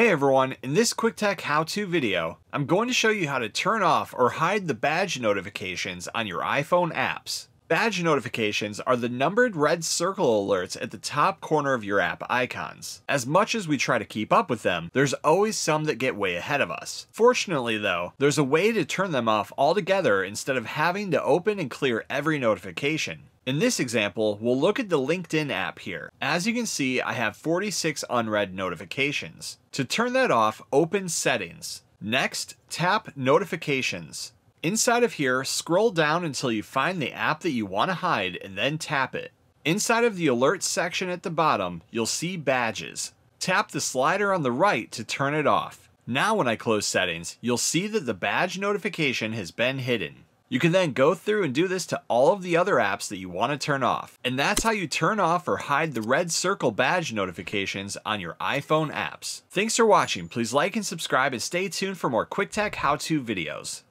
Hey everyone, in this quick tech how-to video, I'm going to show you how to turn off or hide the badge notifications on your iPhone apps. Badge notifications are the numbered red circle alerts at the top corner of your app icons. As much as we try to keep up with them, there's always some that get way ahead of us. Fortunately though, there's a way to turn them off altogether instead of having to open and clear every notification. In this example, we'll look at the LinkedIn app here. As you can see, I have 46 unread notifications. To turn that off, open Settings. Next, tap Notifications. Inside of here, scroll down until you find the app that you want to hide and then tap it. Inside of the Alerts section at the bottom, you'll see Badges. Tap the slider on the right to turn it off. Now when I close Settings, you'll see that the badge notification has been hidden. You can then go through and do this to all of the other apps that you want to turn off. And that's how you turn off or hide the red circle badge notifications on your iPhone apps. Thanks for watching. Please like and subscribe and stay tuned for more quick tech how-to videos.